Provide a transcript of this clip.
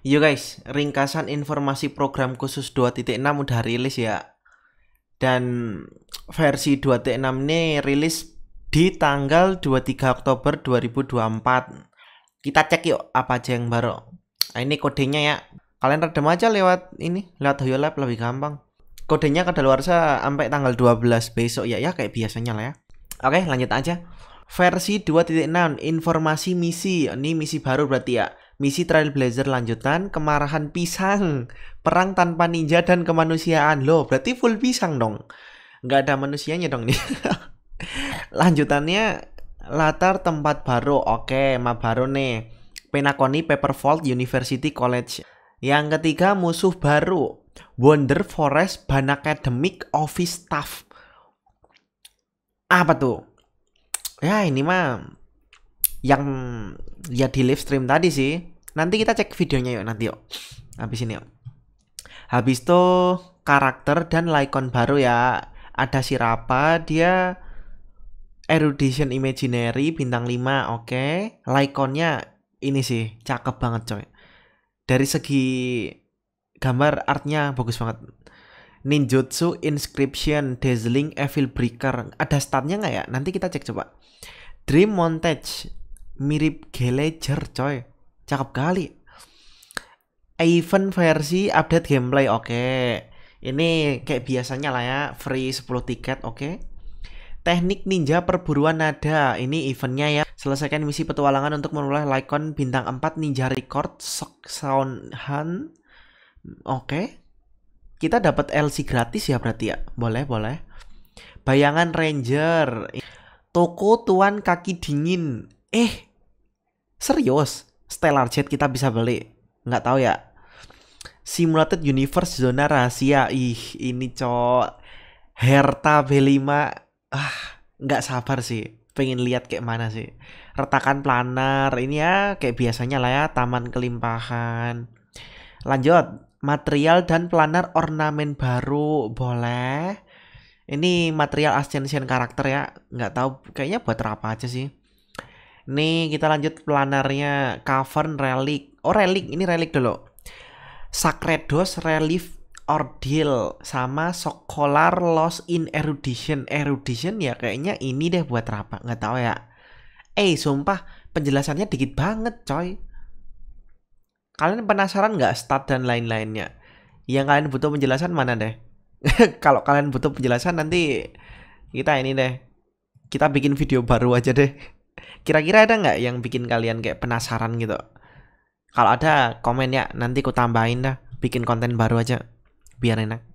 Yo guys, ringkasan informasi program khusus 2.6 udah rilis ya. Dan versi 2.6 ini rilis di tanggal 23 Oktober 2024. Kita cek yuk apa aja yang baru. Nah, ini kodenya ya. Kalian redam aja lewat ini, lewat Hoyolab lebih gampang. Kodenya kedaluarsa sampai tanggal 12 besok ya, ya kayak biasanya lah ya. Oke, lanjut aja. Versi 2.6 informasi misi. Ini misi baru berarti ya Misi Trailblazer lanjutan, kemarahan pisang, perang tanpa ninja dan kemanusiaan. Loh, berarti full pisang dong. Nggak ada manusianya dong nih. Lanjutannya, latar tempat baru. Oke, baru nih. Penakoni Paperfold University College. Yang ketiga, musuh baru. Wonder Forest Ban Academic Office Staff. Apa tuh? Ya, ini mah yang ya di live stream tadi sih Nanti kita cek videonya yuk nanti yuk. Habis ini yuk. Habis itu karakter dan icon baru ya. Ada si Rapa, dia Erudition Imaginary bintang 5, oke. Okay. Iconnya ini sih cakep banget coy. Dari segi gambar artnya bagus banget. Ninjutsu Inscription Dazzling Evil Breaker. Ada statnya nggak ya? Nanti kita cek coba. Dream Montage mirip Geleger coy cakep kali event versi update gameplay oke okay. ini kayak biasanya lah ya free 10 tiket oke okay. Teknik ninja perburuan nada ini eventnya ya. Selesaikan misi petualangan untuk memperoleh Lycon bintang 4 Ninja Record Sok Sound Hunt, Oke. Okay. Kita dapat LC gratis ya berarti ya. Boleh, boleh. Bayangan Ranger. Toko Tuan Kaki Dingin. Eh, serius? stellar jet kita bisa beli, nggak tahu ya simulated universe zona rahasia ih ini cok Herta B5 ah nggak sabar sih pengen lihat kayak mana sih retakan planar ini ya kayak biasanya lah ya taman kelimpahan lanjut material dan planar ornamen baru boleh ini material ascension karakter ya nggak tahu kayaknya buat apa aja sih Nih kita lanjut planernya Cavern Relic. Oh Relic, ini Relic dulu. Sacredos Relief Ordeal sama sokolar lost in Erudition. Erudition ya kayaknya ini deh buat rapat, nggak tahu ya. Eh sumpah penjelasannya dikit banget coy. Kalian penasaran nggak stat dan lain-lainnya? Yang kalian butuh penjelasan mana deh? Kalau kalian butuh penjelasan nanti kita ini deh. Kita bikin video baru aja deh. Kira-kira ada nggak yang bikin kalian kayak penasaran gitu? Kalau ada komen ya nanti ku tambahin dah bikin konten baru aja biar enak.